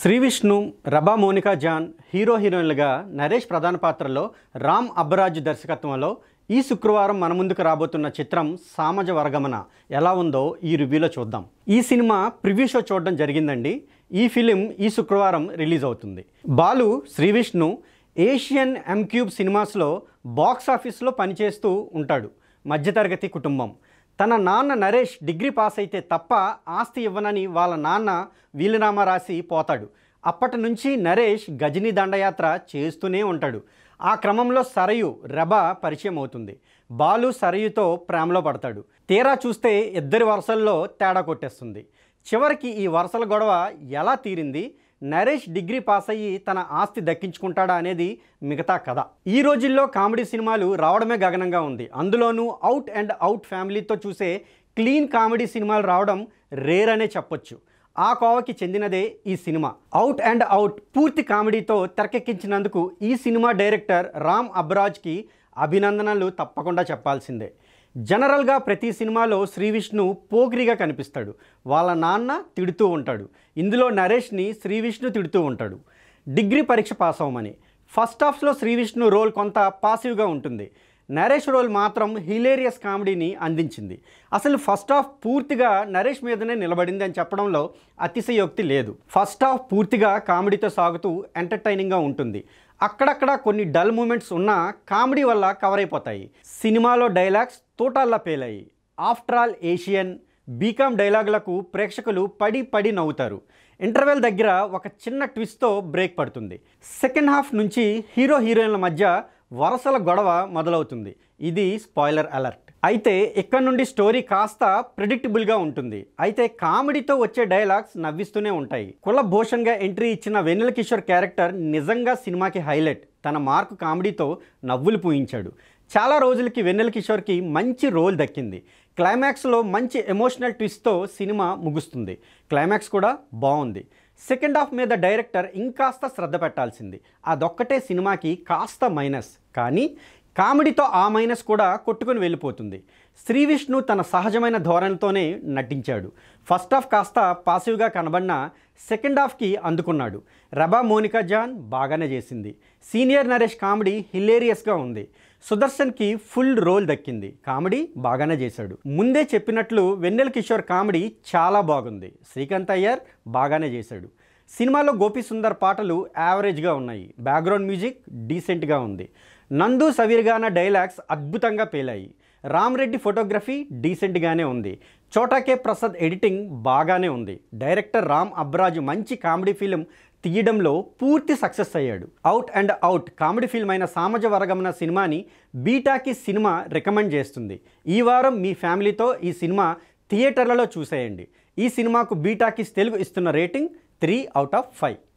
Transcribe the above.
Shri Vishnu Reba Monica John hero హీరోయిన్లుగా నరేష్ ప్రధాన పాత్రలో రామ్ అబ్బరాజు దర్శకత్వంలో ఈ శుక్రవారం మన ముందుకు రాబోతున్న చిత్రం సామజ వర్గమన ఎలా ఉందో ఈ రివ్యూలో చూద్దాం ఈ సినిమా ప్రివ్యూ షో చూడడం జరిగిందండి ఈ ఫిలిం ఈ శుక్రవారం రిలీజ్ అవుతుంది బాలు శ్రీ విష్ణు ఏషియన్ ఎంక్యూబ్ సినిమాస్లో బాక్స్ ఆఫీస్లో పనిచేస్తూ ఉంటాడు మధ్యతరగతి కుటుంబం తన నాన్న నరేష్ డిగ్రీ పాస్ అయితే తప్ప ఆస్తి ఇవ్వనని వాళ్ళ నాన్న వీలునామా రాసి పోతాడు అప్పటి నుంచి నరేష్ గజనీ దండయాత్ర చేస్తూనే ఉంటాడు ఆ క్రమంలో సరయు రెబ పరిచయం అవుతుంది బాలు సరయుతో ప్రేమలో పడతాడు తీరా చూస్తే ఇద్దరి వరుసల్లో తేడా కొట్టేస్తుంది చివరికి ఈ వరుసల గొడవ ఎలా తీరింది నరేష్ డిగ్రీ పాస్ అయ్యి తన ఆస్తి దక్కించుకుంటాడా అనేది మిగతా కథ ఈ రోజుల్లో కామెడీ సినిమాలు రావడమే గగనంగా ఉంది అందులోనూ అవుట్ అండ్ అవుట్ ఫ్యామిలీతో చూసే క్లీన్ కామెడీ సినిమాలు రావడం రేర్ అనే చెప్పొచ్చు ఆ కోవకి చెందినదే ఈ సినిమా అవుట్ అండ్ అవుట్ పూర్తి కామెడీతో తెరకెక్కించినందుకు ఈ సినిమా డైరెక్టర్ రామ్ అబ్రాజ్కి అభినందనలు తప్పకుండా చెప్పాల్సిందే జనరల్గా ప్రతి సినిమాలో శ్రీ విష్ణు పోగ్రిగా కనిపిస్తాడు వాళ్ళ నాన్న తిడుతూ ఉంటాడు ఇందులో నరేష్ని శ్రీ విష్ణు తిడుతూ ఉంటాడు డిగ్రీ పరీక్ష పాస్ అవ్వమని ఫస్ట్ హాఫ్లో శ్రీ విష్ణు రోల్ కొంత పాసివ్గా ఉంటుంది నరేష్ రోల్ మాత్రం హిలేరియస్ కామెడీని అందించింది అసలు ఫస్ట్ హాఫ్ పూర్తిగా నరేష్ మీదనే నిలబడింది అని చెప్పడంలో అతిశయోక్తి లేదు ఫస్ట్ హాఫ్ పూర్తిగా కామెడీతో సాగుతూ ఎంటర్టైనింగ్గా ఉంటుంది అక్కడక్కడ కొన్ని డల్ మూమెంట్స్ ఉన్నా కామెడీ వల్ల కవర్ అయిపోతాయి సినిమాలో డైలాగ్స్ తోటాల్లా పేలాయి ఆఫ్టర్ ఆల్ ఏషియన్ బీకామ్ డైలాగులకు ప్రేక్షకులు పడి పడి నవ్వుతారు ఇంటర్వెల్ దగ్గర ఒక చిన్న ట్విస్ట్తో బ్రేక్ పడుతుంది సెకండ్ హాఫ్ నుంచి హీరో హీరోయిన్ల మధ్య వరసల గొడవ మొదలవుతుంది ఇది స్పాయిలర్ అలర్ట్ అయితే ఇక్కడ నుండి స్టోరీ కాస్త ప్రిడిక్టబుల్గా ఉంటుంది అయితే కామెడీతో వచ్చే డైలాగ్స్ నవ్విస్తూనే ఉంటాయి కులభూషణ్గా ఎంట్రీ ఇచ్చిన వెన్నెల కిషోర్ క్యారెక్టర్ నిజంగా సినిమాకి హైలైట్ తన మార్క్ కామెడీతో నవ్వులు పూయించాడు చాలా రోజులకి వెన్నెల కిషోర్కి మంచి రోల్ దక్కింది క్లైమాక్స్లో మంచి ఎమోషనల్ ట్విస్ట్తో సినిమా ముగుస్తుంది క్లైమాక్స్ కూడా బాగుంది సెకండ్ హాఫ్ మీద డైరెక్టర్ ఇంకాస్త శ్రద్ధ పెట్టాల్సింది అదొక్కటే సినిమాకి కాస్త మైనస్ కానీ కామెడీతో ఆ మైనస్ కూడా కొట్టుకుని వెళ్ళిపోతుంది శ్రీ విష్ణు తన సహజమైన ధోరణితోనే నటించాడు ఫస్ట్ హాఫ్ కాస్త పాసివ్గా కనబడిన సెకండ్ హాఫ్కి అందుకున్నాడు రబా మోనికా జాన్ బాగానే చేసింది సీనియర్ నరేష్ కామెడీ హిల్లేరియస్గా ఉంది సుదర్శన్కి ఫుల్ రోల్ దక్కింది కామెడీ బాగానే చేశాడు ముందే చెప్పినట్లు వెన్నెల కిషోర్ కామెడీ చాలా బాగుంది శ్రీకాంత్ అయ్యర్ బాగానే చేశాడు సినిమాలో గోపి సుందర్ పాటలు యావరేజ్గా ఉన్నాయి బ్యాక్గ్రౌండ్ మ్యూజిక్ డీసెంట్గా ఉంది నందు సవీర్గాన డైలాగ్స్ అద్భుతంగా పేలాయి రామ్ రెడ్డి ఫోటోగ్రఫీ డీసెంట్గానే ఉంది చోటాకే ప్రసాద్ ఎడిటింగ్ బాగానే ఉంది డైరెక్టర్ రామ్ అబ్రాజు మంచి కామెడీ ఫిలిం తీయడంలో పూర్తి సక్సెస్ అయ్యాడు out and out comedy film అయిన సామజ వర్గమన సినిమాని బీటాకి సినిమా రికమెండ్ చేస్తుంది ఈ వారం మీ ఫ్యామిలీతో ఈ సినిమా థియేటర్లలో చూసేయండి ఈ సినిమాకు బీటాకిస్ తెలుగు ఇస్తున్న రేటింగ్ 3 out of 5.